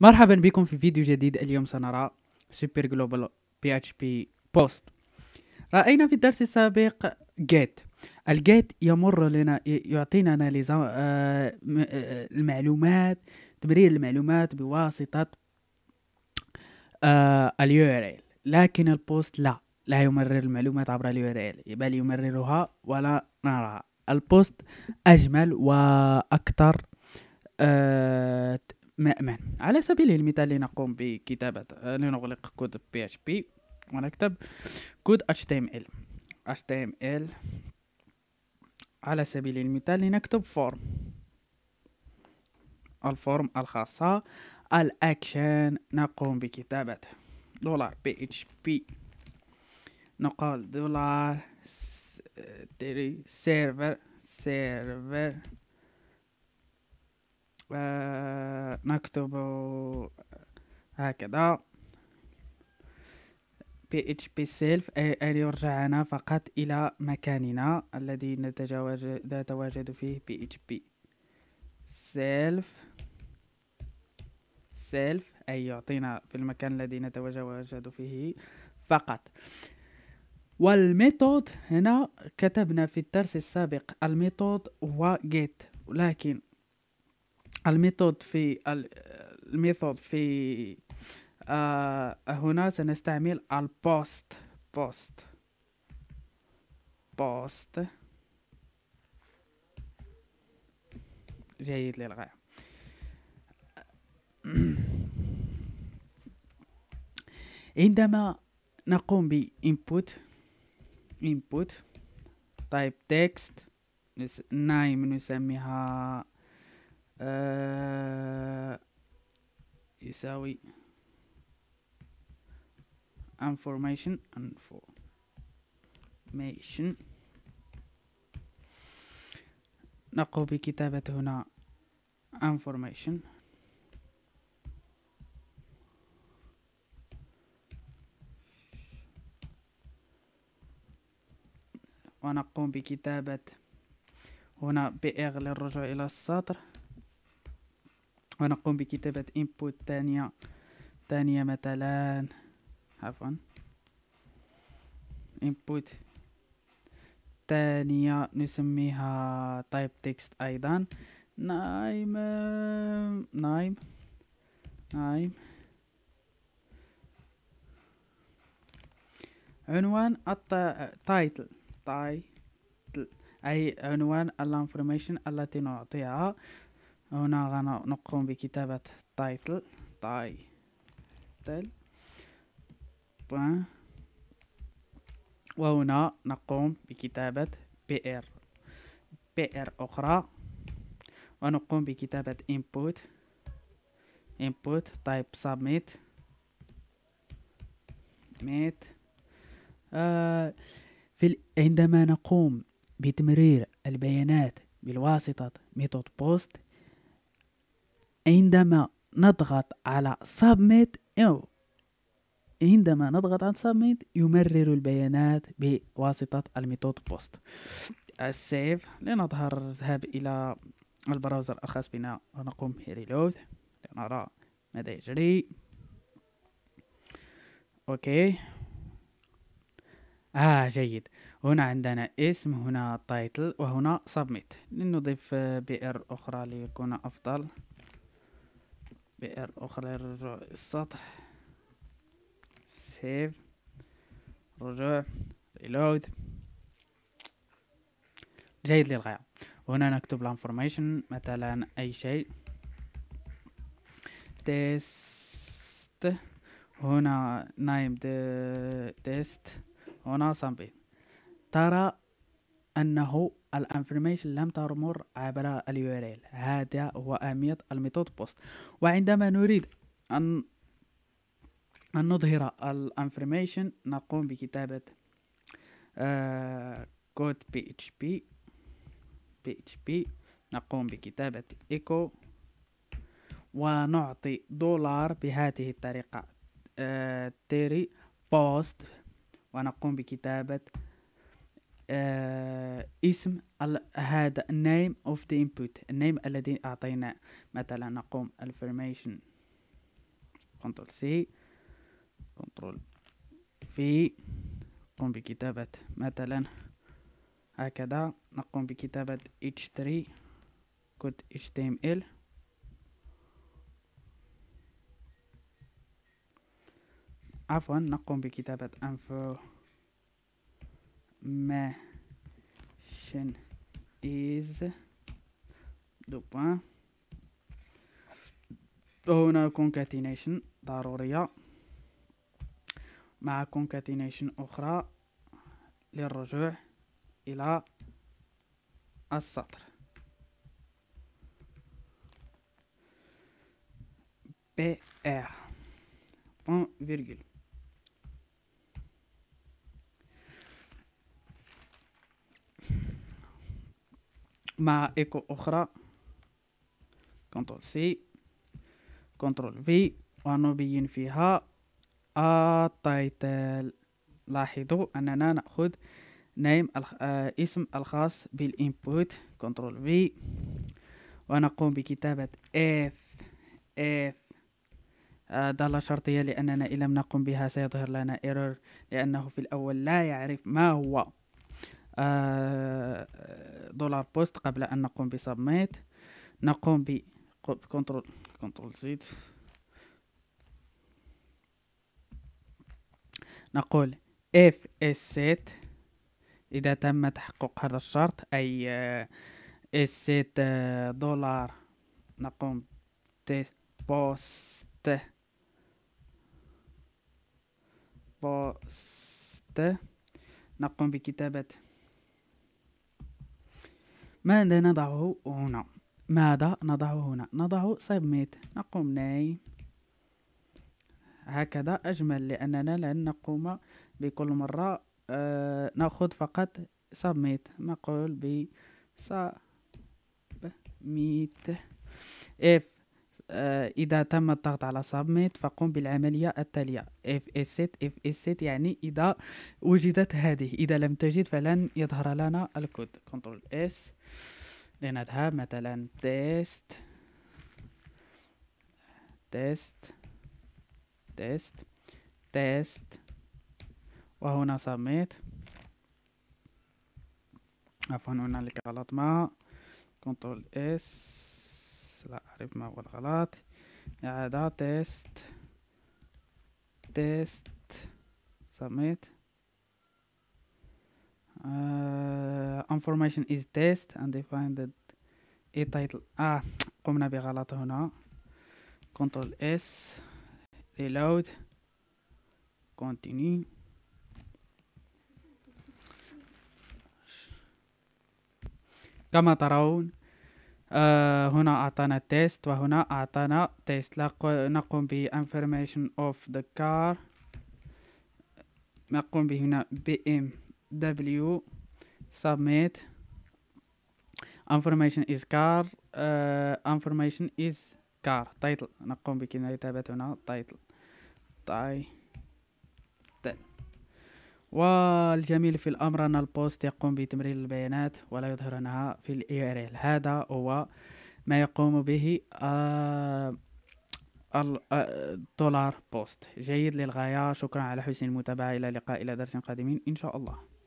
مرحبا بكم في فيديو جديد اليوم سنرى سوبر جلوبال بي اتش بي بوست راينا في الدرس السابق جيت الجيت يمر لنا يعطينا آه، آه، المعلومات تبرير المعلومات بواسطه اليو آه، ار ال لكن البوست لا لا يمرر المعلومات عبر اليو ار ال بل يمررها ولا نراها البوست اجمل واكثر مأمن على سبيل المثال لنقوم بكتابة لنغلق كود بي اتش بي ونكتب كود اتش ام ال على سبيل المثال لنكتب فورم الفورم الخاصة الأكشن نقوم بكتابة دولار بي اتش بي نقال دولار سيرفر سيرفر ونكتب آه، هكذا PHP self أن يرجعنا فقط إلى مكاننا الذي نتواجد فيه PHP self self أي يعطينا في المكان الذي نتواجد فيه فقط والميثود هنا كتبنا في الدرس السابق الميثود هو get لكن الميثود في الميثود في آه هنا سنستعمل البوست بوست بوست جيد للغاية عندما نقوم ب input input type text نايم نسميها آه، يساوي information information نقوم بكتابة هنا information ونقوم بكتابة هنا بإغ للرجوع إلى السطر ونقوم بكتابة input تانية تانية مثلا عفوا input تانية نسميها type text أيضا نايم نايم نايم عنوان التايتل تايتل أي عنوان الانفورميشن التي نعطيها هنا غنقوم بكتابة title title وهنا نقوم بكتابة بر بر أخرى ونقوم بكتابة input input type submit submit آه، في عندما نقوم بتمرير البيانات بالواسطة ميثود بوست عندما نضغط على submit أو عندما نضغط على submit يمرر البيانات بواسطة الميثود بوست السيف لنظهر نذهب إلى البراوزر الخاص بنا ونقوم بريلود لنرى ماذا يجري أوكي آه جيد هنا عندنا اسم هنا تايتل وهنا سبميت لنضيف بئر أخرى ليكون أفضل بقر أخرى للرجوع السطح سيف رجوع ريلود جيد للغاية وهنا نكتب الانفورميشن مثلا أي شيء تيست هنا نايم تيست هنا صامبي ترى أنه الانفورميشن لم تمر عبر اليو ار ال هذا هو أهمية الميثود بوست وعندما نريد أن أن نظهر الانفورميشن نقوم بكتابة كود بي اتش بي بي اتش بي نقوم بكتابة ايكو ونعطي دولار بهذه الطريقة آه، تيري بوست ونقوم بكتابة آه اسم هذا name of the input النيم الذي أعطيناه مثلا نقوم information كنترول سي كنترول في نقوم بكتابة مثلا هكذا نقوم بكتابة h3 كود html عفوا نقوم بكتابة info information is دو بوان هنا concatenation ضرورية مع concatenation أخرى للرجوع إلى السطر بي ار بون فيرجل مع ايكو اخرى كنترول سي كنترول في ونبين فيها التايتل لاحظوا اننا ناخذ نيم الاسم آه اسم الخاص بالانبوت كنترول في ونقوم بكتابة اف اف دالة شرطية لأننا إن لم نقم بها سيظهر لنا ايرور لأنه في الأول لا يعرف ما هو آه دولار بوست قبل أن نقوم بسبميت نقوم ب كنترول كنترول زيد نقول اف اس سيت إذا تم تحقق هذا الشرط أي اس آه، سيت آه، دولار نقوم بوست بوست نقوم بكتابة ماذا نضعه هنا ماذا نضعه هنا نضع submit نقوم ناي هكذا أجمل لأننا لن نقوم بكل مرة آه نأخذ فقط submit نقول ب submit if آه، إذا تم الضغط على سابميت فقم بالعملية التالية FSet FSet يعني إذا وجدت هذه إذا لم تجد فلن يظهر لنا الكود كنترول S لنذهب مثلا تيست تيست تيست تيست وهنا سابميت عفوا هنالك غلط ما كنترول اس لا عرفنا هو الغلط إعادة تيست تيست سميت uh, information is test and define a title آه قمنا بغلط هنا كنترول اس reload continue كما ترون هنا أعطانا تيست وهنا أعطانا تيست نقوم ب information of the car نقوم بهنا BMW submit information is car uh, information is car title نقوم بكتابة هنا title title والجميل في الأمر أن البوست يقوم بتمرير البيانات ولا يظهر انها في ال URL هذا هو ما يقوم به آه، الدولار آه، بوست جيد للغاية شكرا على حسن المتابعة إلى لقاء إلى درس قادم إن شاء الله